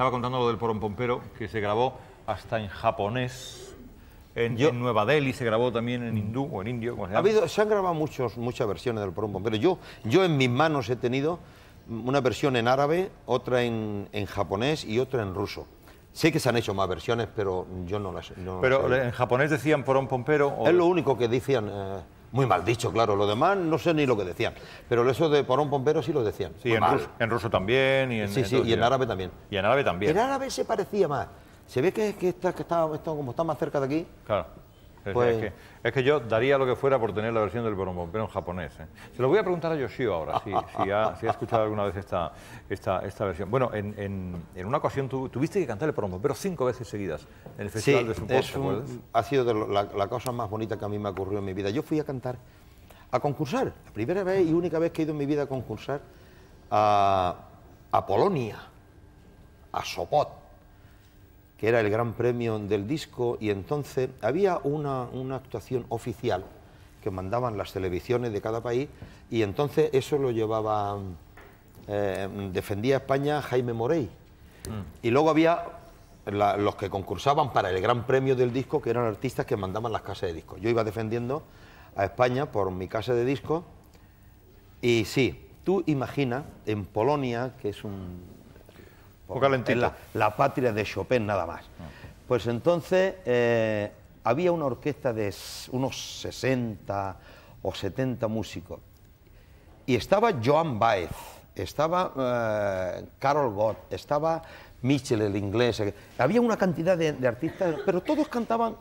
estaba contando lo del porón pompero, que se grabó hasta en japonés. En, Nueva Delhi se grabó también en hindú o en indio. se, Ha habido, han grabado muchos, muchas versiones del porón pompero. Yo, yo en mis manos he tenido una versión en árabe, otra en, japonés y otra en ruso. Sé que se han hecho más versiones, pero yo no las. No pero en japonés decían porón pompero. Es lo único que decían. Eh, muy mal dicho, claro. Lo demás no sé ni lo que decían. Pero eso de porón pompero sí lo decían. Sí, en ruso, también. Y en, sí, sí, y en árabe también. Y en árabe también. En árabe se parecía más. Se ve que, está, que está, esto, como está más cerca de aquí, claro. Pues es, que, yo daría lo que fuera por tener la versión del pero en japonés. ¿eh? Se lo voy a preguntar a Yoshio ahora, si, ha, escuchado alguna vez esta, esta, versión. Bueno, en, una ocasión tuviste que cantar el pero cinco veces seguidas en el Festival de Sopot. ha sido la, cosa más bonita que a mí me ha ocurrido en mi vida. Yo fui a cantar, a concursar, la primera vez y única vez que he ido en mi vida a concursar a, a Polonia, a Sopot que era el gran premio del disco, y entonces había una, actuación oficial que mandaban las televisiones de cada país, y entonces eso lo llevaba, eh, defendía España Jaime Morey. Mm. Y luego había los que concursaban para el gran premio del disco, que eran artistas que mandaban las casas de disco. Yo iba defendiendo a España por mi casa de disco, y sí, tú imaginas en Polonia, que es un la, patria de Chopin nada más. Ah, pues entonces eh, había una orquesta de unos 60 o 70 músicos. Y estaba Joan Baez, estaba eh, Carol Gott, estaba Mitchell, el inglés. Eh, había una cantidad de, artistas, pero todos cantaban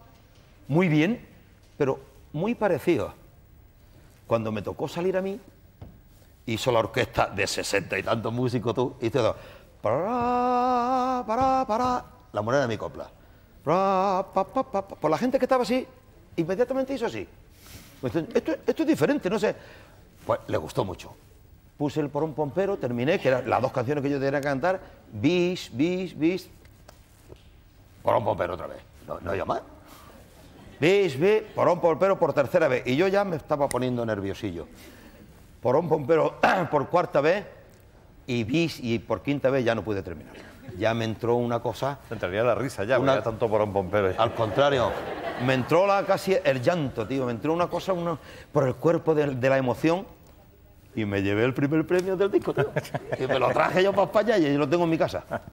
muy bien, pero muy parecidos. Cuando me tocó salir a mí, hizo la orquesta de 60 y tantos músicos tú, y todo para, la moneda de mi copla. Por la gente que estaba así, inmediatamente hizo así. Esto, es diferente, no sé. Pues le gustó mucho. Puse el por un pompero, terminé, que eran las dos canciones que yo tenía que cantar, bis, bis, bis, por un pompero otra vez. No, no más. Bis, bis, por un pompero por tercera vez. Y yo ya me estaba poniendo nerviosillo. Por un pompero por cuarta vez, y vi y por quinta vez ya no pude terminar. Ya me entró una cosa... ...me entraría la risa ya, una, tanto por un bombero Al contrario, me entró la, casi el llanto, tío. Me entró una cosa por el cuerpo de, la emoción y me llevé el primer premio del disco, tío. Y me lo traje yo para España y yo lo tengo en mi casa.